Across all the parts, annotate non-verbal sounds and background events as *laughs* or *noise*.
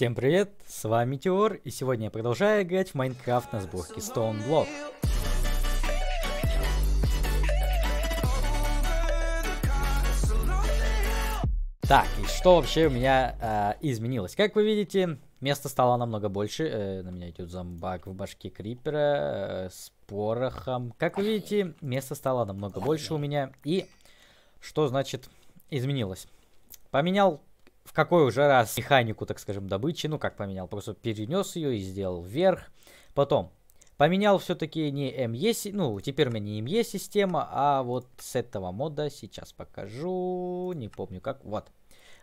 Всем привет, с вами Теор, и сегодня я продолжаю играть в Майнкрафт на сборке Stone Block. Так, и что вообще у меня э, изменилось? Как вы видите, места стало намного больше. Э, на меня идет зомбак в башке Крипера э, с порохом. Как вы видите, места стало намного больше у меня. И что значит изменилось? Поменял в какой уже раз механику, так скажем, добычи, ну как поменял, просто перенес ее и сделал вверх. Потом поменял все-таки не ME, ну теперь у меня не ME система, а вот с этого мода сейчас покажу, не помню как, вот.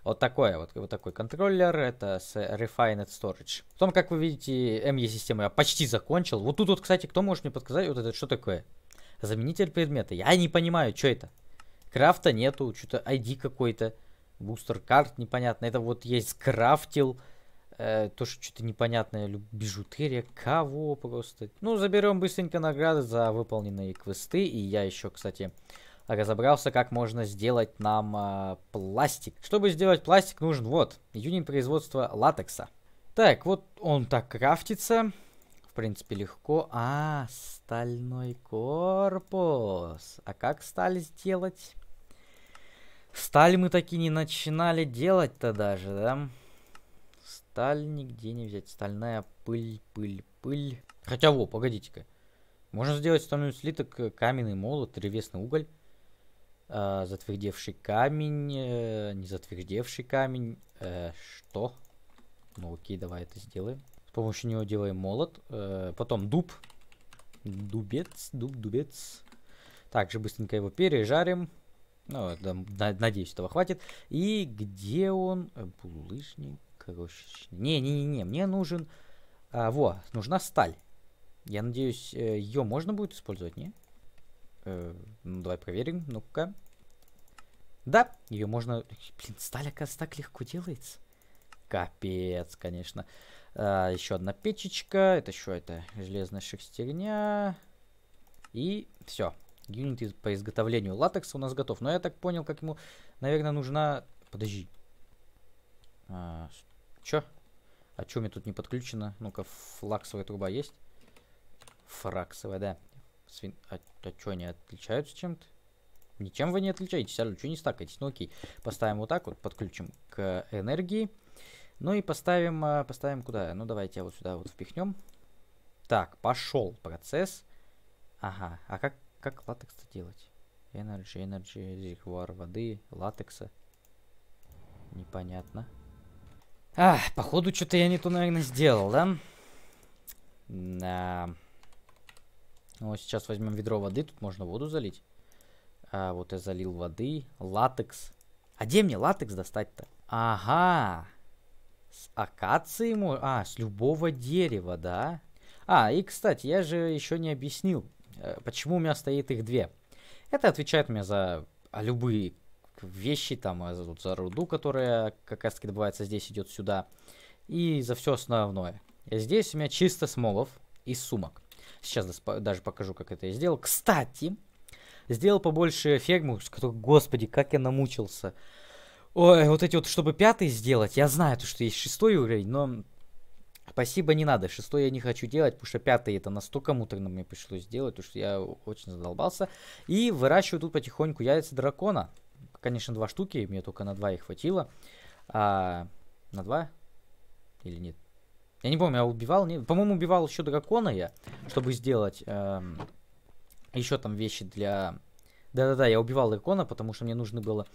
Вот такое вот, вот такой контроллер, это с Refined Storage. Потом, как вы видите, ME систему я почти закончил. Вот тут вот, кстати, кто может мне подсказать, вот это что такое? Заменитель предмета. Я не понимаю, что это. Крафта нету, что-то ID какой-то. Бустер карт непонятно. Это вот есть скрафтил. Э, тоже что-то непонятное. Бижутерия. Кого просто. Ну, заберем быстренько награды за выполненные квесты. И я еще, кстати, разобрался, как можно сделать нам э, пластик. Чтобы сделать пластик, нужен вот юнин производства латекса. Так, вот он так крафтится. В принципе, легко. А, стальной корпус. А как сталь сделать? Сталь мы таки не начинали делать-то даже, да? Сталь нигде не взять. Стальная пыль, пыль, пыль. Хотя, во, погодите-ка. Можно сделать стальной слиток, э, каменный молот, древесный уголь. Э, затвердевший камень, э, не затвердевший камень. Э, что? Ну окей, давай это сделаем. С помощью него делаем молот. Э, потом дуб. Дубец, дуб, дубец. Также быстренько его пережарим. Ну, надеюсь, этого хватит. И где он? Э, булыжник, Короче, Не-не-не, мне нужен... А, во, нужна сталь. Я надеюсь, э, ее можно будет использовать, не? Э, ну, давай проверим. Ну-ка. Да, ее можно... Блин, сталь, оказывается, так легко делается. Капец, конечно. А, еще одна печечка. Это что это? Железная шестерня. И все. Юнит по изготовлению латекса у нас готов. Но я так понял, как ему, наверное, нужна... Подожди. А, чё? А чё мне тут не подключено? Ну-ка, флаксовая труба есть? Фраксовая, да. Свин... А, а чё, они отличаются чем-то? Ничем вы не отличаетесь, алло, что не стакаетесь? Ну окей, поставим вот так вот, подключим к энергии. Ну и поставим, а, поставим куда? Ну давайте вот сюда вот впихнем. Так, пошел процесс. Ага, а как как латекс-то делать? Energy, energy, резервуар воды, латекса. Непонятно. А, походу, что-то я не то, наверное, сделал, да? Да. Ну, сейчас возьмем ведро воды, тут можно воду залить. А, вот я залил воды. Латекс. А где мне латекс достать-то? Ага. С акации можно... А, с любого дерева, да? А, и, кстати, я же еще не объяснил. Э, почему у меня стоит их две? Это отвечает мне за а, любые вещи, там, а, за, за руду, которая как раз таки добывается здесь, идет сюда. И за все основное. Здесь у меня чисто смолов и сумок. Сейчас даже покажу, как это я сделал. Кстати, сделал побольше ферму. Господи, как я намучился. Ой, вот эти вот, чтобы пятый сделать, я знаю, то, что есть шестой уровень, но Спасибо, не надо. Шестой я не хочу делать, потому что пятый это настолько муторно мне пришлось сделать, потому что я очень задолбался. И выращиваю тут потихоньку яйца дракона. Конечно, два штуки, мне только на два их хватило. А, на два? Или нет? Я не помню, я убивал? Нет. По-моему, убивал еще дракона я, чтобы сделать эм, еще там вещи для... Да-да-да, я убивал дракона, потому что мне нужно было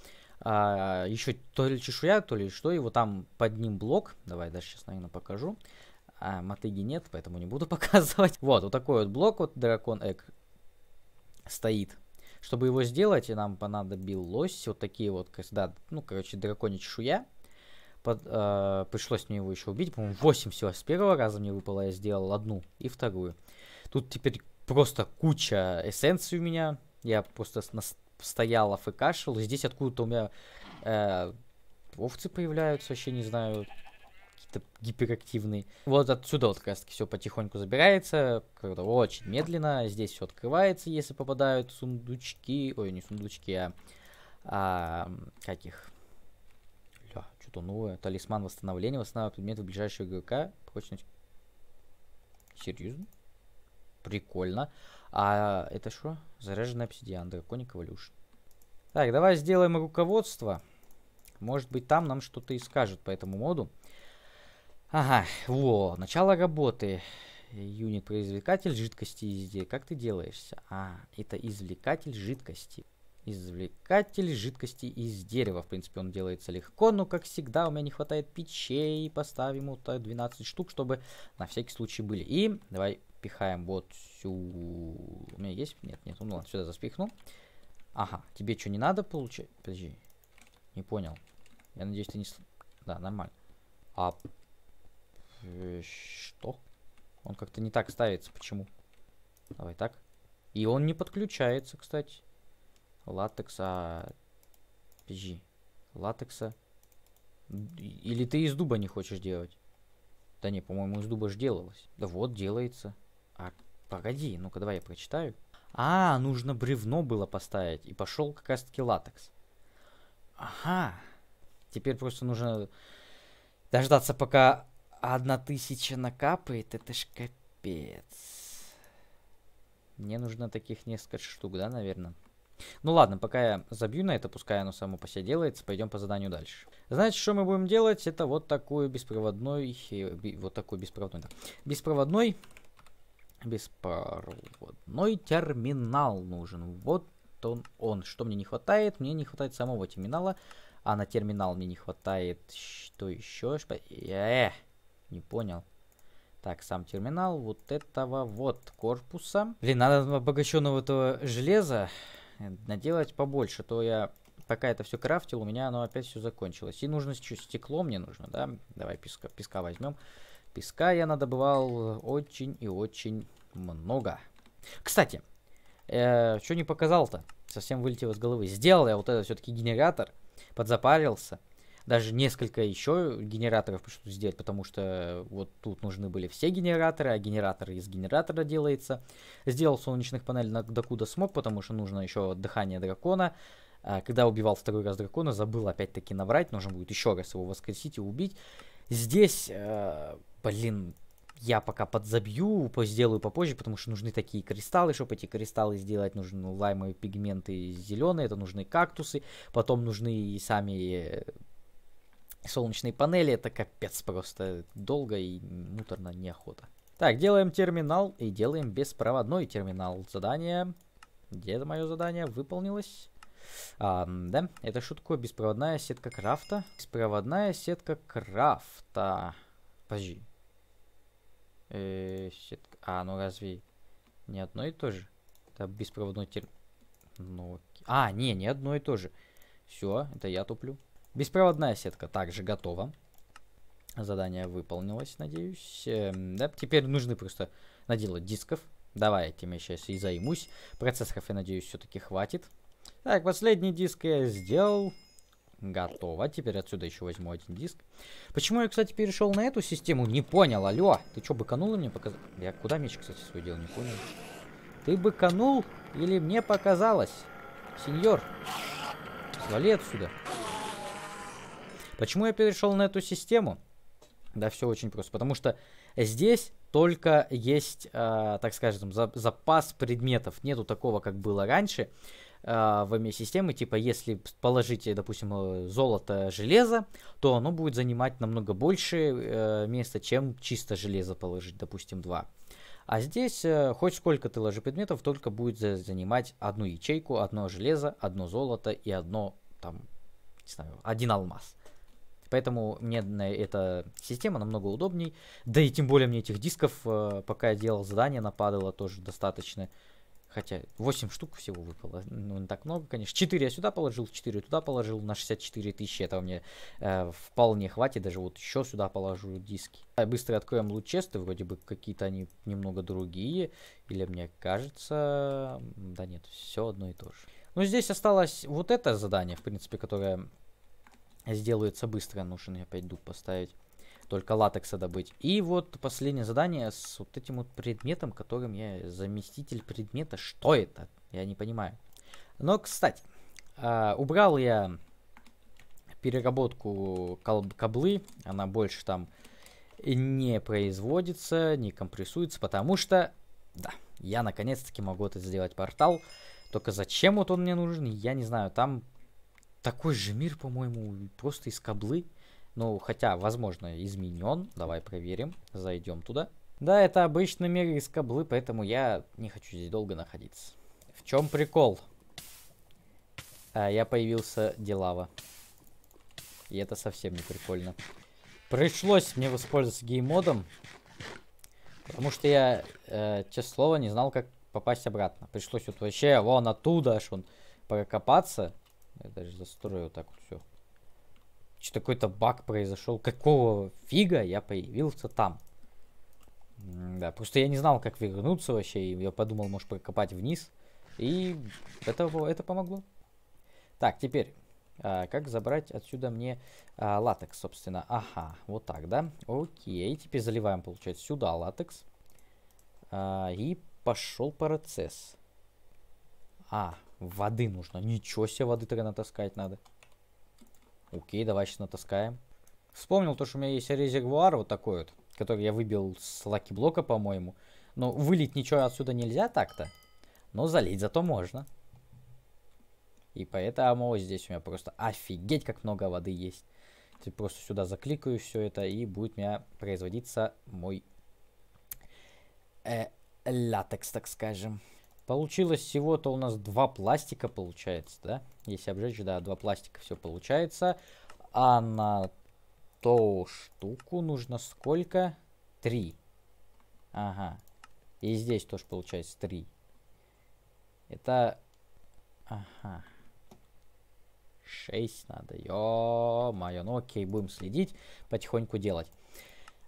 а, еще то ли чешуя, то ли что, его там под ним блок, давай даже сейчас, наверное, покажу, а, мотыги нет, поэтому не буду *laughs* показывать. Вот, вот такой вот блок, вот дракон Эк стоит. Чтобы его сделать, нам понадобилось вот такие вот, да, ну, короче, драконья чешуя. Под, э, пришлось мне его еще убить, по-моему, 8 всего с первого раза мне выпало, я сделал одну и вторую. Тут теперь просто куча эссенций у меня, я просто на стоял, афкашил. Здесь откуда-то у меня э, овцы появляются, вообще не знаю, какие-то гиперактивные. Вот отсюда вот как раз таки все потихоньку забирается, как очень медленно. Здесь все открывается, если попадают сундучки, ой, не сундучки, а, а каких? что-то новое. Талисман восстановления, восстанавливает в ближайшую игрока. Прочность. Серьезно? Прикольно. А это что? Заряженный обсидиан. Драконик Evolution. Так, давай сделаем руководство. Может быть, там нам что-то и скажут по этому моду. Ага, во, начало работы. Юнит-произвлекатель жидкости изделия. Как ты делаешься? А, это извлекатель жидкости. Извлекатель жидкости из дерева. В принципе, он делается легко, но, как всегда, у меня не хватает печей. Поставим вот 12 э, штук, чтобы на всякий случай были. И давай пихаем вот всю... У меня есть? Нет, нет. Ну ладно, сюда заспихну. Ага, тебе что, не надо получать? Подожди. Не понял. Я надеюсь, ты не... Да, нормально. А... Э, что? Он как-то не так ставится. Почему? Давай так. И он не подключается, кстати. Латекса... Подожди. Латекса... Или ты из дуба не хочешь делать? Да не, по-моему, из дуба же делалось. Да вот, делается. А, погоди, ну-ка давай я прочитаю. А, нужно бревно было поставить. И пошел как раз таки латекс. Ага. Теперь просто нужно дождаться, пока одна тысяча накапает. Это ж капец. Мне нужно таких несколько штук, да, наверное? Ну ладно, пока я забью на это, пускай оно само по себе делается, пойдем по заданию дальше. Значит, что мы будем делать, это вот такой беспроводной, э, вот такой беспроводной, да, беспроводной Беспроводной терминал нужен. Вот он, он. Что мне не хватает? Мне не хватает самого терминала. А на терминал мне не хватает... Что еще? Э, не понял. Так, сам терминал вот этого вот корпуса. Блин, надо обогащенного этого железа э, наделать побольше, а то я пока это все крафтил, у меня оно опять все закончилось. И нужно еще стекло мне нужно, да? Давай песка, песка возьмем. Песка я надобывал э, очень и очень много. Кстати, э, что не показал-то? Совсем вылетело из головы. Сделал я вот этот все-таки генератор, подзапарился. Даже несколько еще генераторов пришлось сделать, потому что вот тут нужны были все генераторы, а генератор из генератора делается. Сделал солнечных панелей докуда смог, потому что нужно еще дыхание дракона. А когда убивал второй раз дракона, забыл опять-таки набрать, нужно будет еще раз его воскресить и убить. Здесь э, Блин, я пока подзабью, сделаю попозже, потому что нужны такие кристаллы. Чтобы эти кристаллы сделать, нужны ну, лаймовые пигменты зеленые, это нужны кактусы. Потом нужны и сами э, солнечные панели. Это капец просто долго и муторно неохота. Так, делаем терминал и делаем беспроводной терминал. Задание. Где это мое задание? Выполнилось. А, да, это шутка. Беспроводная сетка крафта. Беспроводная сетка крафта. Подожди. Э, А, ну разве не одно и то же? Это беспроводной тер... Ну, а, не, не одно и то же. Все, это я туплю. Беспроводная сетка также готова. Задание выполнилось, надеюсь. Эм, да, теперь нужны просто наделать дисков. Давай этим я сейчас и займусь. Процессоров, я надеюсь, все-таки хватит. Так, последний диск я сделал. Готово. Теперь отсюда еще возьму один диск. Почему я, кстати, перешел на эту систему? Не понял, алло. Ты что, быканула мне показал? Я куда меч, кстати, свой дел, не понял. Ты быканул или мне показалось? Сеньор, свали отсюда. Почему я перешел на эту систему? Да, все очень просто. Потому что здесь только есть, э, так скажем, за запас предметов. Нету такого, как было раньше э, в системы типа, если положите, допустим, э, золото, железо, то оно будет занимать намного больше э, места, чем чисто железо положить, допустим, 2. А здесь э, хоть сколько ты ложи предметов, только будет занимать одну ячейку, одно железо, одно золото и одно, там, не знаю, один алмаз. Поэтому мне эта система намного удобней. Да и тем более мне этих дисков, э, пока я делал задание, нападало тоже достаточно. Хотя 8 штук всего выпало. Ну, не так много, конечно. 4 я сюда положил, 4 туда положил. На 64 тысячи этого мне э, вполне хватит. Даже вот еще сюда положу диски. А быстро откроем лучесты. Вроде бы какие-то они немного другие. Или мне кажется... Да нет, все одно и то же. Ну, здесь осталось вот это задание, в принципе, которое сделается быстро. нужен опять дуб поставить только латекса добыть. И вот последнее задание с вот этим вот предметом, которым я заместитель предмета. Что это? Я не понимаю. Но, кстати, а, убрал я переработку каблы. Она больше там не производится, не компрессуется, потому что, да, я наконец-таки могу это сделать портал. Только зачем вот он мне нужен, я не знаю. Там такой же мир, по-моему, просто из каблы. Ну, хотя, возможно, изменен. Давай проверим. Зайдем туда. Да, это обычный мир из каблы, поэтому я не хочу здесь долго находиться. В чем прикол? А, я появился Делава. И это совсем не прикольно. Пришлось мне воспользоваться геймодом. Потому что я, э, честное слово, не знал, как попасть обратно. Пришлось вот вообще вон оттуда аж он прокопаться. Я даже застрою вот так вот все что-то какой-то баг произошел. Какого фига я появился там? Да, просто я не знал, как вернуться вообще, и я подумал, может, прокопать вниз. И это, это помогло. Так, теперь, а, как забрать отсюда мне а, латекс, собственно? Ага, вот так, да? Окей, теперь заливаем, получается, сюда латекс. А, и пошел процесс. А, воды нужно. Ничего себе, воды тогда натаскать надо. Окей, давай сейчас натаскаем. Вспомнил то, что у меня есть резервуар вот такой вот, который я выбил с лаки-блока, по-моему. Но вылить ничего отсюда нельзя так-то. Но залить зато можно. И поэтому здесь у меня просто офигеть, как много воды есть. Теперь просто сюда закликаю все это, и будет у меня производиться мой э, латекс, так скажем. Получилось всего-то у нас два пластика получается, да? Если обжечь, да, два пластика все получается. А на ту штуку нужно сколько? Три. Ага. И здесь тоже получается три. Это... Ага. 6 надо. Ё-моё. Ну окей, будем следить, потихоньку делать.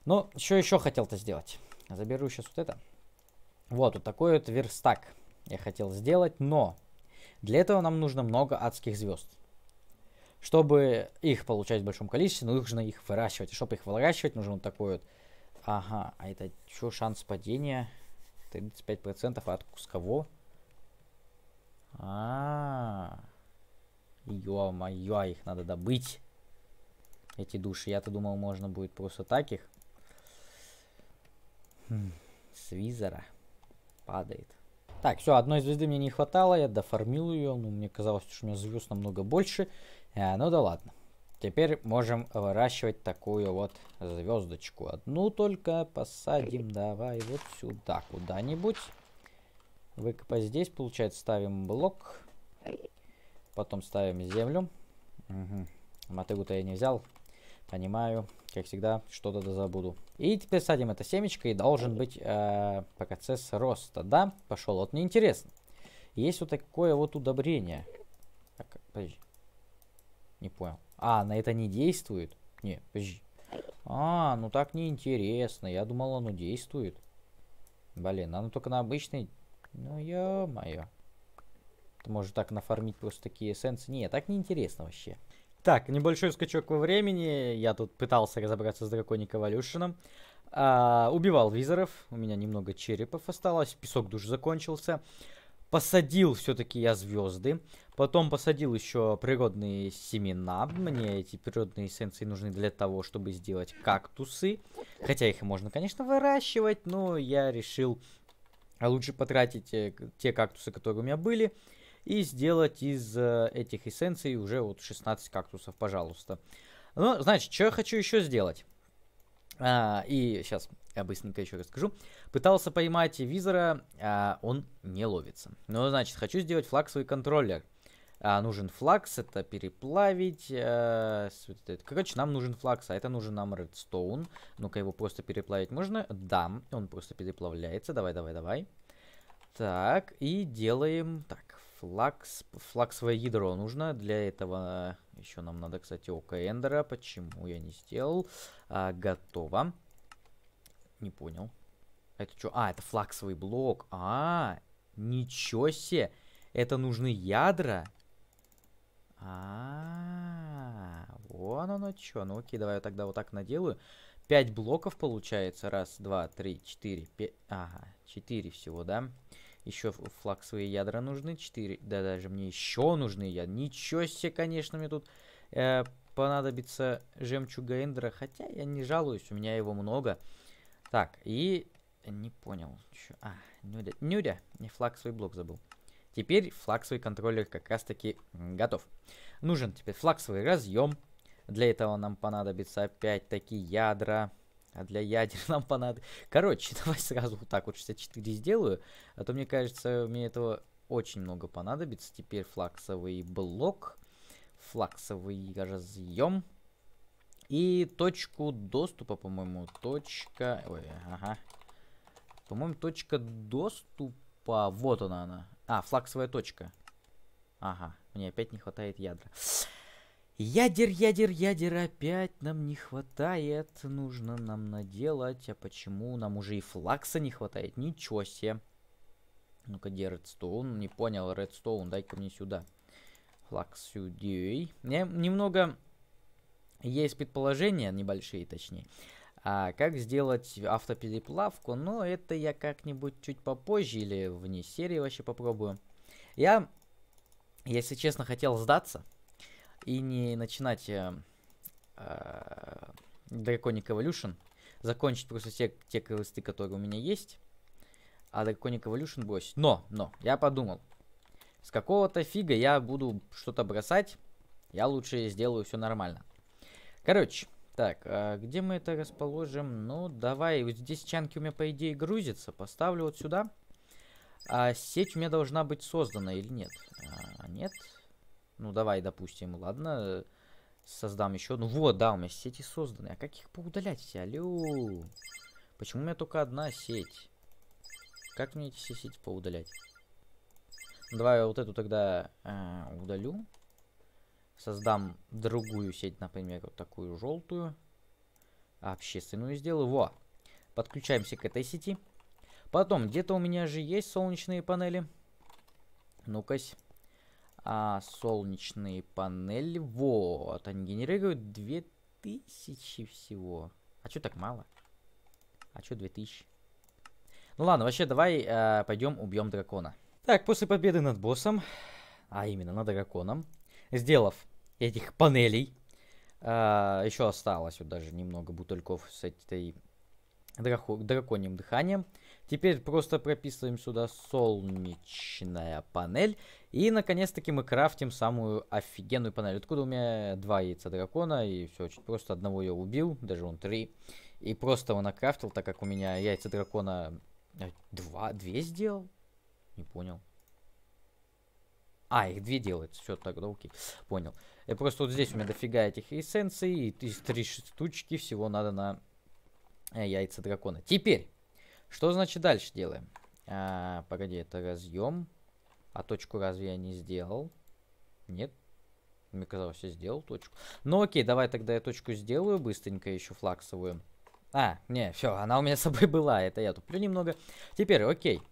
Ну, что еще хотел-то сделать? Заберу сейчас вот это. Вот, вот такой вот верстак я хотел сделать, но для этого нам нужно много адских звезд. Чтобы их получать в большом количестве, нужно их выращивать. И чтобы их выращивать, нужно вот такой вот... Ага, а это что, шанс падения? 35% от кускового? А, -а, -а. ё-моё, их надо добыть. Эти души. Я-то думал, можно будет просто так их. Хм, с визора падает. Так, все, одной звезды мне не хватало, я дофармил ее. Ну, мне казалось, что у меня звезд намного больше. А, ну да ладно. Теперь можем выращивать такую вот звездочку. Одну только посадим. Давай вот сюда куда-нибудь. Выкопать здесь, получается, ставим блок. Потом ставим землю. Угу. Мотыгу-то я не взял. Понимаю как всегда, что-то забуду. И теперь садим это семечко, и должен быть э, процесс роста, да? Пошел. Вот мне интересно. Есть вот такое вот удобрение. Так, подожди. Не понял. А, на это не действует? Не, подожди. А, ну так неинтересно. Я думал, оно действует. Блин, оно только на обычный... Ну, ё-моё. Ты можешь так нафармить просто такие эссенции. Не, так неинтересно вообще. Так, небольшой скачок во времени. Я тут пытался разобраться с Драконик Эволюшеном. А, убивал визоров. У меня немного черепов осталось. Песок душ закончился. Посадил все-таки я звезды. Потом посадил еще природные семена. Мне эти природные эссенции нужны для того, чтобы сделать кактусы. Хотя их можно, конечно, выращивать, но я решил лучше потратить э, те кактусы, которые у меня были и сделать из э, этих эссенций уже вот 16 кактусов, пожалуйста. Ну, значит, что я хочу еще сделать? А, и сейчас я быстренько еще расскажу. Пытался поймать визора, а он не ловится. Ну, значит, хочу сделать флаксовый контроллер. А, нужен флакс, это переплавить. А, короче, нам нужен флакс, а это нужен нам редстоун. Ну-ка, его просто переплавить можно? Да, он просто переплавляется. Давай, давай, давай. Так, и делаем так. Флакс. Флаксовое ядро нужно. Для этого еще нам надо, кстати, око Эндера. Почему я не сделал? А, готово. Не понял. Это что? А, это флаксовый блок. А, ничего себе. Это нужны ядра? А, -а, вон оно что. Ну окей, давай я тогда вот так наделаю. Пять блоков получается. Раз, два, три, четыре, пять. Ага, четыре всего, да? Еще флаг свои ядра нужны. 4. Да даже мне еще нужны я, Ничего себе, конечно, мне тут э, понадобится жемчуга Эндера. Хотя я не жалуюсь, у меня его много. Так, и... Не понял. Чё? А, нюдя. Нюдя. Не флаксовый блок забыл. Теперь флаксовый контроллер как раз таки готов. Нужен теперь флаксовый разъем. Для этого нам понадобится опять-таки Ядра. А для ядер *laughs* нам понадобится... Короче, *laughs* давай сразу вот так вот 64 сделаю. А то, мне кажется, мне этого очень много понадобится. Теперь флаксовый блок. Флаксовый разъем. И точку доступа, по-моему, точка... Ой, ага. По-моему, точка доступа... Вот она она. А, флаксовая точка. Ага, мне опять не хватает ядра. Ядер, ядер, ядер опять нам не хватает. Нужно нам наделать. А почему? Нам уже и флакса не хватает. Ничего себе. Ну-ка, где редстоун? Не понял, редстоун. Дай-ка мне сюда. Флакс сюда. Я немного... Есть предположения, небольшие точнее. А как сделать автопереплавку? Но это я как-нибудь чуть попозже или вне серии вообще попробую. Я, если честно, хотел сдаться и не начинать э, э, Draconic Evolution, закончить просто те, те кресты, которые у меня есть, а Draconic Evolution бросить. Но, но, я подумал, с какого-то фига я буду что-то бросать, я лучше сделаю все нормально. Короче, так, а где мы это расположим? Ну, давай, вот здесь чанки у меня, по идее, грузятся. Поставлю вот сюда. А сеть у меня должна быть создана или нет? А, нет, ну, давай, допустим, ладно, создам еще. Ну вот, да, у меня сети созданы. А как их поудалять все? Алло. Почему у меня только одна сеть? Как мне эти все сети поудалять? Ну, давай вот эту тогда э, удалю. Создам другую сеть, например, вот такую желтую. Общественную сделаю. Во. Подключаемся к этой сети. Потом, где-то у меня же есть солнечные панели. Ну-кась а, солнечные панели. Вот, они генерируют 2000 всего. А чё так мало? А чё 2000? Ну ладно, вообще давай э, пойдем убьем дракона. Так, после победы над боссом, а именно над драконом, сделав этих панелей, э, еще осталось вот даже немного бутыльков с этой драко драконьим дыханием. Теперь просто прописываем сюда солнечная панель. И, наконец-таки, мы крафтим самую офигенную панель. Откуда у меня два яйца дракона, и все очень просто. Одного я убил, даже он три. И просто его накрафтил, так как у меня яйца дракона... Э, два? Две сделал? Не понял. А, их две делается. Все, тогда окей. Понял. Я просто вот здесь у меня дофига этих эссенций. И три штучки всего надо на э, яйца дракона. Теперь что значит дальше делаем? А, погоди, это разъем. А точку разве я не сделал? Нет. Мне казалось, я сделал точку. Ну окей, давай тогда я точку сделаю быстренько еще флаксовую. А, не, все, она у меня с собой *laughs* была, это я туплю немного. Теперь, окей.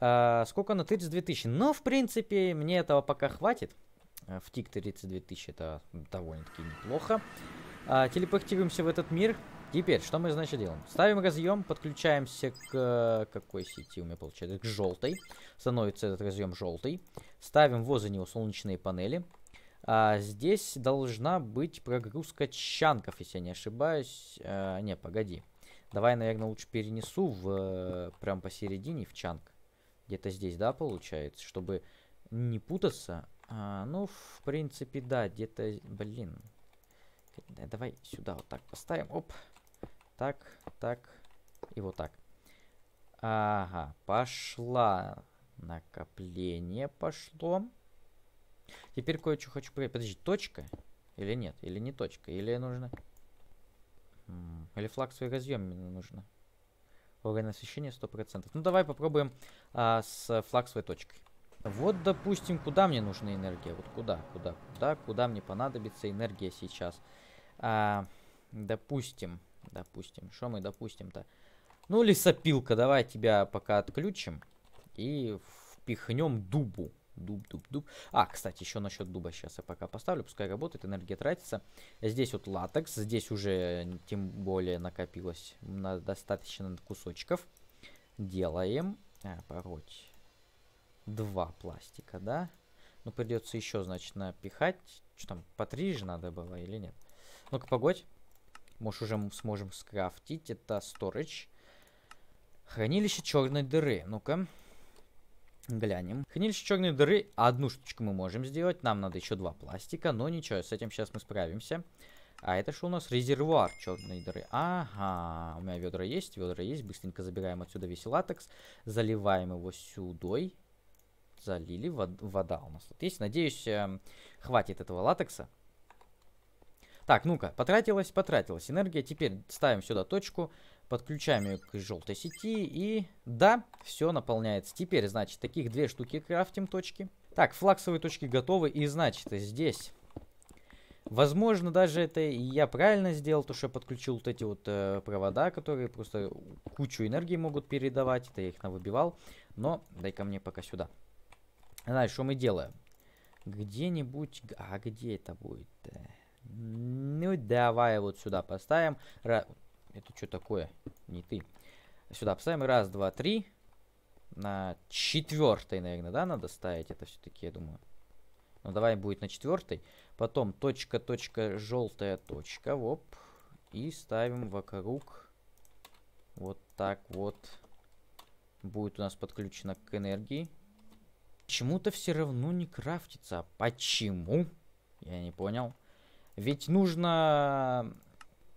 А, сколько на 32 тысячи. Но, ну, в принципе, мне этого пока хватит. А, в тик 32 тысячи это довольно-таки неплохо. А, телепортируемся в этот мир. Теперь, что мы, значит, делаем? Ставим разъем, подключаемся к... Э, какой сети у меня получается? К желтой. Становится этот разъем желтый. Ставим возле него солнечные панели. А, здесь должна быть прогрузка чанков, если я не ошибаюсь. А, не, погоди. Давай, наверное, лучше перенесу в э, прям посередине, в чанк. Где-то здесь, да, получается, чтобы не путаться. А, ну, в принципе, да, где-то... Блин. Давай сюда вот так поставим. Оп. Оп. Так, так и вот так. Ага, пошла. Накопление пошло. Теперь кое-что хочу проверить. Подожди, точка? Или нет? Или не точка? Или нужно... Или флаг своих разъем нужно. Уровень освещения 100%. Ну, давай попробуем а, с флаг своей точкой. Вот, допустим, куда мне нужна энергия? Вот куда, куда, куда, куда мне понадобится энергия сейчас? А, допустим, Допустим. Что мы допустим-то? Ну, лесопилка, давай тебя пока отключим. И впихнем дубу. Дуб, дуб, дуб. А, кстати, еще насчет дуба сейчас я пока поставлю. Пускай работает, энергия тратится. Здесь вот латекс. Здесь уже, тем более, накопилось на достаточно кусочков. Делаем. А, пороть. Два пластика, да? Ну, придется еще, значит, напихать. Что там, по три же надо было или нет? Ну-ка, погодь. Может, уже мы сможем скрафтить. Это storage. Хранилище черной дыры. Ну-ка. Глянем. Хранилище черной дыры. Одну штучку мы можем сделать. Нам надо еще два пластика. Но ничего, с этим сейчас мы справимся. А это что у нас? Резервуар черной дыры. Ага, у меня ведра есть, ведра есть. Быстренько забираем отсюда весь латекс. Заливаем его сюдой. Залили, вод вода у нас тут есть. Надеюсь, эм, хватит этого латекса. Так, ну-ка, потратилась, потратилась энергия. Теперь ставим сюда точку, подключаем ее к желтой сети и... Да, все наполняется. Теперь, значит, таких две штуки крафтим точки. Так, флаксовые точки готовы. И, значит, здесь... Возможно, даже это я правильно сделал, то что я подключил вот эти вот э, провода, которые просто кучу энергии могут передавать. Это я их навыбивал. Но дай-ка мне пока сюда. Знаешь, что мы делаем? Где-нибудь... А где это будет? -то? Ну, давай вот сюда поставим. Ра... Это что такое? Не ты. Сюда поставим. Раз, два, три. На четвертой, наверное, да, надо ставить это все-таки, я думаю. Ну, давай будет на четвертой. Потом точка, точка, желтая точка. Воп. И ставим вокруг. Вот так вот. Будет у нас подключено к энергии. Почему-то все равно не крафтится. А почему? Я не понял. Ведь нужно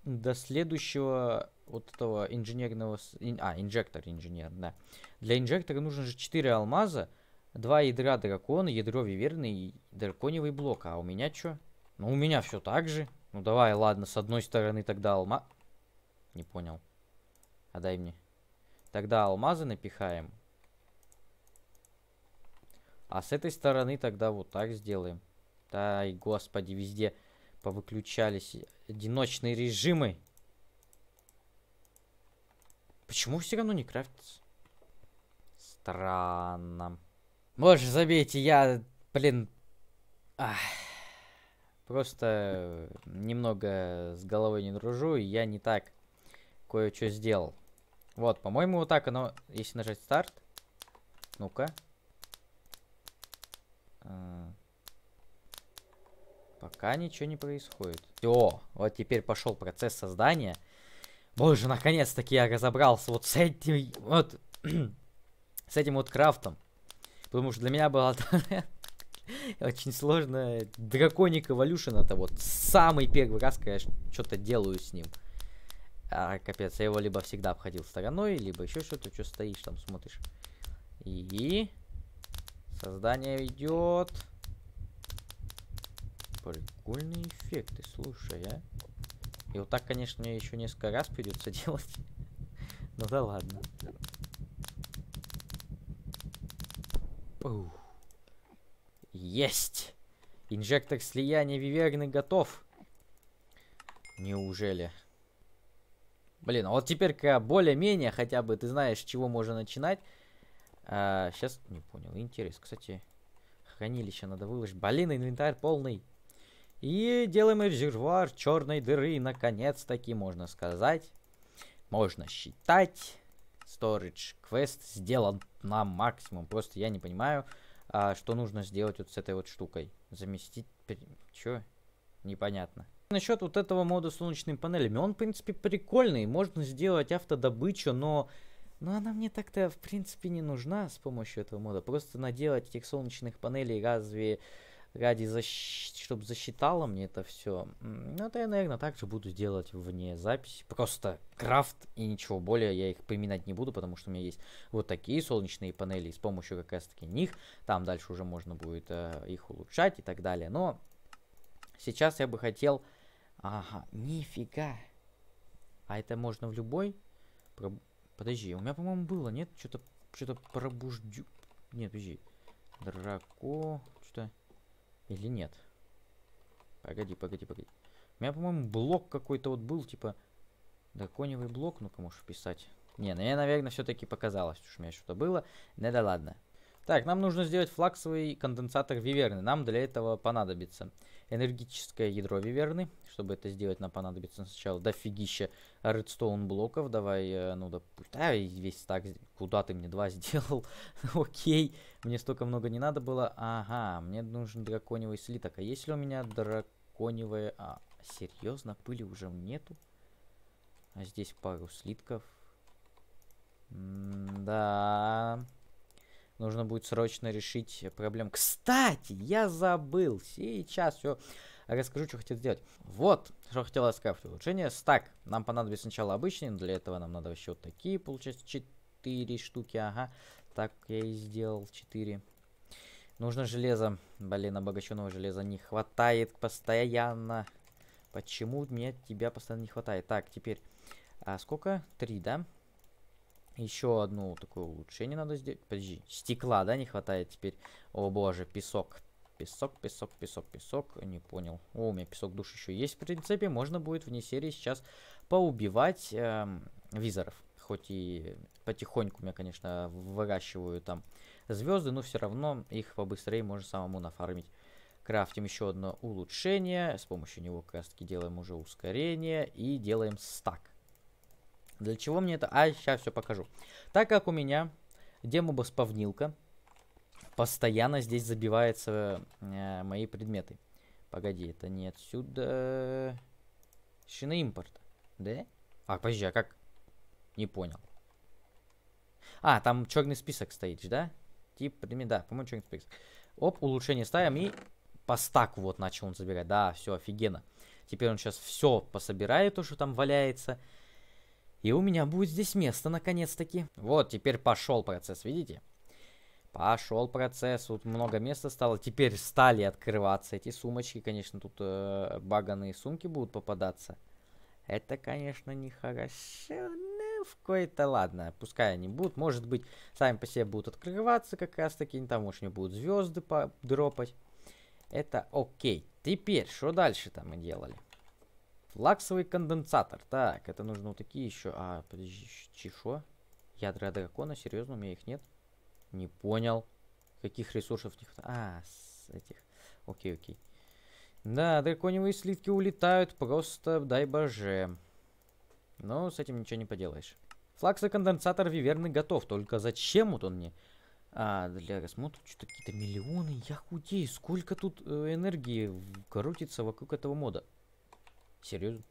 до следующего вот этого инженерного... А, инжектор, инженер, да. Для инжектора нужно же 4 алмаза, 2 ядра дракона, ядро виверны и драконевый блок. А у меня что? Ну, у меня все так же. Ну, давай, ладно, с одной стороны тогда алма... Не понял. А дай мне. Тогда алмазы напихаем. А с этой стороны тогда вот так сделаем. Ай, господи, везде... Повыключались одиночные режимы. Почему все равно не крафтится? Странно. Может, забейте, я, блин... Ах. Просто немного с головой не дружу, и я не так кое-что сделал. Вот, по-моему, вот так оно... Если нажать старт... Ну-ка. Э, Пока ничего не происходит. Все, вот теперь пошел процесс создания. Боже, наконец-таки я разобрался вот с этим вот *clears throat* с этим вот крафтом. Потому что для меня было *laughs* очень сложно. Драконик Evolution это вот самый первый раз, когда я что-то делаю с ним. А, капец, я его либо всегда обходил стороной, либо еще что-то, что стоишь там, смотришь. И создание идет. Прикольные эффекты, слушай, а. И вот так, конечно, мне еще несколько раз придется *laughs* делать. ну да ладно. Пух. Есть! Инжектор слияния Виверны готов. Неужели? Блин, а вот теперь более-менее хотя бы ты знаешь, с чего можно начинать. А, сейчас не понял. Интерес, кстати. Хранилище надо выложить. Блин, инвентарь полный. И делаем резервуар черной дыры, наконец-таки, можно сказать. Можно считать. Storage квест сделан на максимум. Просто я не понимаю, а, что нужно сделать вот с этой вот штукой. Заместить... Чё? Непонятно. Насчет вот этого мода с солнечными панелями. Он, в принципе, прикольный. Можно сделать автодобычу, но... Но она мне так-то, в принципе, не нужна с помощью этого мода. Просто наделать этих солнечных панелей разве ради защ... чтобы засчитало мне это все. Ну, это я, наверное, также буду делать вне записи. Просто крафт и ничего более. Я их поминать не буду, потому что у меня есть вот такие солнечные панели. И с помощью как раз-таки них там дальше уже можно будет э, их улучшать и так далее. Но сейчас я бы хотел... Ага, нифига. А это можно в любой... Про... Подожди, у меня, по-моему, было, нет? Что-то что-то пробуждю... Нет, подожди. Драко... Что-то... Или нет? Погоди, погоди, погоди. У меня, по-моему, блок какой-то вот был, типа... Да, коневый блок, ну-ка, можешь писать. Не, ну я, наверное, все-таки показалось, что у меня что-то было. Да да ладно. Так, нам нужно сделать флаксовый конденсатор виверны. Нам для этого понадобится энергетическое ядро виверны. Чтобы это сделать, нам понадобится сначала дофигища редстоун блоков. Давай, э, ну, допустим, а, весь так, куда ты мне два *laughs* сделал? Окей. Мне столько много не надо было. Ага, мне нужен драконевый слиток. А есть ли у меня драконевая? А, серьезно? Пыли уже нету? А здесь пару слитков. М да. Нужно будет срочно решить проблем. Кстати, я забыл. Сейчас все расскажу, что хотел сделать. Вот, что хотел сказать. Улучшение стак. Нам понадобится сначала обычный, но для этого нам надо еще вот такие, получается, 4 штуки, ага. Так я и сделал 4. Нужно железо. Блин, обогащенного железа не хватает постоянно. Почему мне тебя постоянно не хватает? Так, теперь... А сколько? Три, да? Еще одну такое улучшение надо сделать. Подожди, стекла, да, не хватает теперь? О боже, песок. Песок, песок, песок, песок. Не понял. О, у меня песок душ еще есть. В принципе, можно будет вне серии сейчас поубивать эм, визоров хоть и потихоньку меня, конечно, выращиваю там звезды, но все равно их побыстрее можно самому нафармить. Крафтим еще одно улучшение. С помощью него как раз таки делаем уже ускорение и делаем стак. Для чего мне это? А, сейчас все покажу. Так как у меня демобоспавнилка, постоянно здесь забиваются э, мои предметы. Погоди, это не отсюда. Шина импорта, Да? А, подожди, а как? Не понял. А, там черный список стоит, да? Тип, да, по-моему, черный список. Оп, улучшение ставим и по стаку вот начал он забирать. Да, все, офигенно. Теперь он сейчас все пособирает, то, что там валяется. И у меня будет здесь место, наконец-таки. Вот, теперь пошел процесс, видите? Пошел процесс, тут много места стало. Теперь стали открываться эти сумочки. Конечно, тут э, баганые сумки будут попадаться. Это, конечно, нехорошо, в какой-то, ладно, пускай они будут. Может быть, сами по себе будут открываться как раз таки, там уж не будут звезды дропать. Это окей. Теперь, что дальше там мы делали? Флаксовый конденсатор. Так, это нужно вот такие еще. А, подожди, чешо? Ядра дракона? Серьезно, у меня их нет? Не понял. Каких ресурсов не хватает? А, с этих. Окей, окей. Да, драконевые слитки улетают, просто дай боже. Но с этим ничего не поделаешь. Флакс и конденсатор Виверны готов, только зачем вот он мне? А, для рассмотра что-то какие-то миллионы. Я худею. Сколько тут э, энергии крутится вокруг этого мода? Серьезно?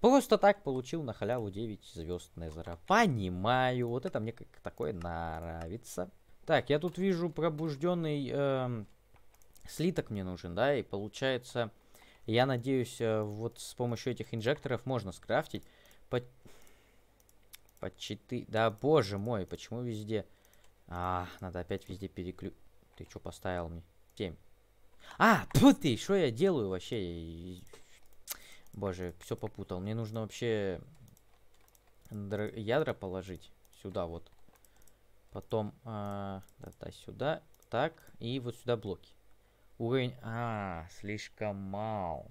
Просто так получил на халяву 9 звезд Незера. Понимаю. Вот это мне как такое нравится. Так, я тут вижу пробужденный э, эм, слиток мне нужен, да? И получается, я надеюсь, э, вот с помощью этих инжекторов можно скрафтить по... По 4... Да, боже мой, почему везде... А, надо опять везде переклю... Ты что поставил мне? 7. А, тьфу ты, что я делаю вообще? Боже, все попутал. Мне нужно вообще ядра положить сюда вот. Потом э, да, да, сюда, так, и вот сюда блоки. Уровень... А, слишком мал.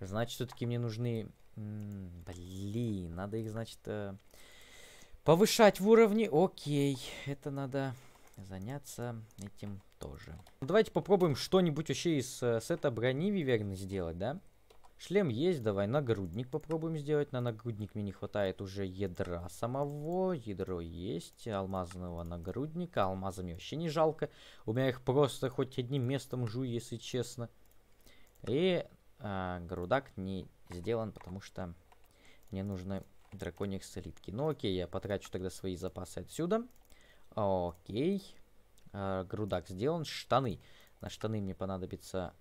Значит, все-таки мне нужны блин, надо их, значит, э, повышать в уровне. Окей, это надо заняться этим тоже. Ну, давайте попробуем что-нибудь вообще из э, сета брони Виверны сделать, да? Шлем есть, давай нагрудник попробуем сделать. На нагрудник мне не хватает уже ядра самого. Ядро есть, алмазного нагрудника. Алмазами вообще не жалко. У меня их просто хоть одним местом жую, если честно. И а, грудак не сделан, потому что мне нужны драконьих солидки. Ну окей, я потрачу тогда свои запасы отсюда. Окей. Э, грудак сделан. Штаны. На штаны мне понадобится...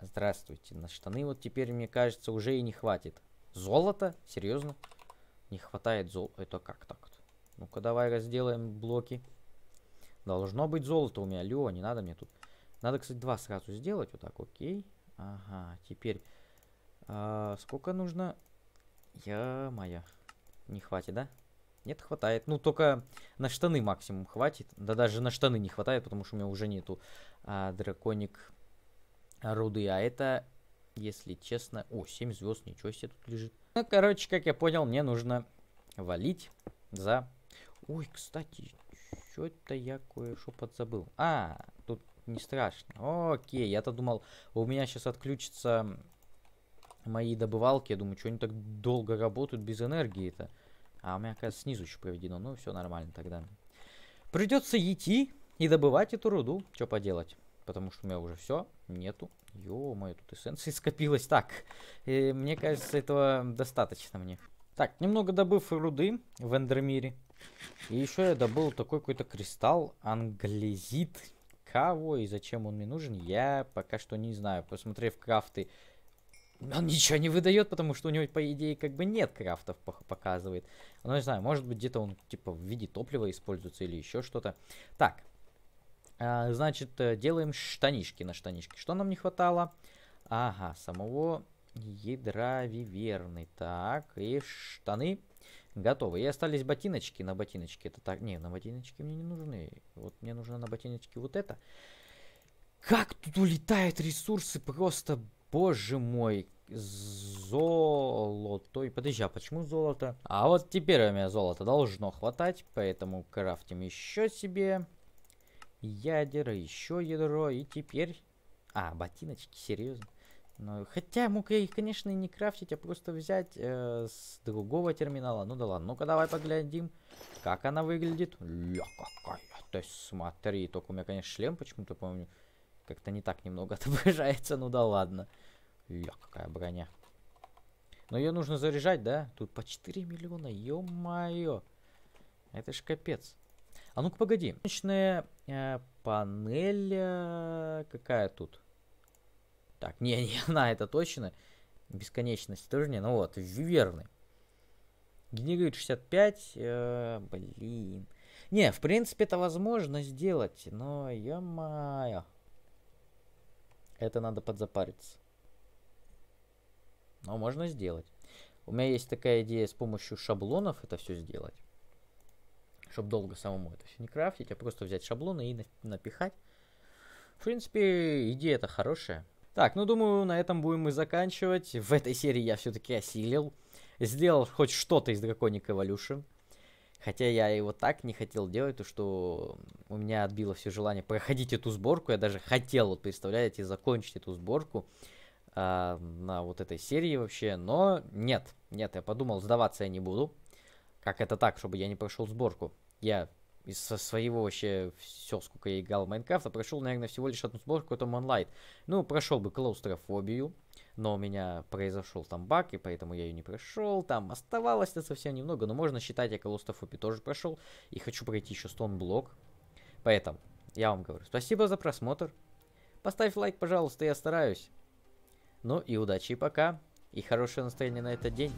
Здравствуйте. На штаны вот теперь, мне кажется, уже и не хватит. Золото? Серьезно? Не хватает золота. Это как так? Ну-ка давай разделаем блоки. Должно быть золото у меня. Лё, не надо мне тут. Надо, кстати, два сразу сделать. Вот так, окей. Ага, теперь а, сколько нужно? Я моя. Не хватит, да? Нет, хватает. Ну, только на штаны максимум хватит. Да даже на штаны не хватает, потому что у меня уже нету а, драконик руды. А это, если честно... О, 7 звезд, ничего себе тут лежит. Ну, короче, как я понял, мне нужно валить за... Ой, кстати, что это я кое-что подзабыл? А, тут не страшно. Окей, я-то думал, у меня сейчас отключится мои добывалки. Я думаю, что они так долго работают без энергии-то? А у меня, кажется, снизу еще проведено. Ну, все нормально тогда. Придется идти и добывать эту руду. Что поделать? Потому что у меня уже все нету. Ё-моё, тут эссенции *laughs* скопилось. Так, и э, мне кажется, этого достаточно мне. Так, немного добыв руды в Эндермире. И еще я добыл такой какой-то кристалл англезит. Кого и зачем он мне нужен, я пока что не знаю. Посмотрев крафты он ничего не выдает, потому что у него, по идее, как бы нет крафтов, показывает. Ну, не знаю, может быть, где-то он, типа, в виде топлива используется или еще что-то. Так, а, значит, э, делаем штанишки на штанишки. Что нам не хватало? Ага, самого ядра виверны. Так, и штаны готовы. И остались ботиночки на ботиночки. Это так, не, на ботиночки мне не нужны. Вот мне нужно на ботиночки вот это. Как тут улетают ресурсы, просто Боже мой, золото. И подожди, а почему золото? А вот теперь у меня золото должно хватать, поэтому крафтим еще себе ядеро, еще ядро. И теперь... А, ботиночки, серьезно. Ну, хотя мог я их, конечно, не крафтить, а просто взять э, с другого терминала. Ну да ладно, ну-ка давай поглядим, как она выглядит. Ля, какая ты, смотри. Только у меня, конечно, шлем почему-то, помню, как-то не так немного *laughs* отображается, ну да ладно. Я какая броня. Но ее нужно заряжать, да? Тут по 4 миллиона, ё-моё. Это ж капец. А ну-ка, погоди. Солнечная э, панель... Э, какая тут? Так, не, не *laughs* она, это точно. Бесконечность тоже не. Ну вот, верный. Генерирует 65. Э, блин. Не, в принципе, это возможно сделать, но ё-моё. Это надо подзапариться. Но можно сделать. У меня есть такая идея с помощью шаблонов это все сделать. Чтобы долго самому это все не крафтить, а просто взять шаблоны и напихать. В принципе, идея это хорошая. Так, ну думаю, на этом будем мы заканчивать. В этой серии я все-таки осилил. Сделал хоть что-то из Драконик Evolution. Хотя я его так не хотел делать, то что у меня отбило все желание проходить эту сборку. Я даже хотел, вот представляете, закончить эту сборку э, на вот этой серии вообще. Но нет, нет, я подумал, сдаваться я не буду. Как это так, чтобы я не прошел сборку? Я из со своего вообще все, сколько я играл в Майнкрафта, прошел, наверное, всего лишь одну сборку, это а Монлайт. Ну, прошел бы клаустрофобию, но у меня произошел там баг, и поэтому я ее не прошел. Там оставалось это совсем немного, но можно считать, я колоста фупи тоже прошел. И хочу пройти еще блок Поэтому я вам говорю, спасибо за просмотр. Поставь лайк, пожалуйста, я стараюсь. Ну и удачи и пока. И хорошее настроение на этот день.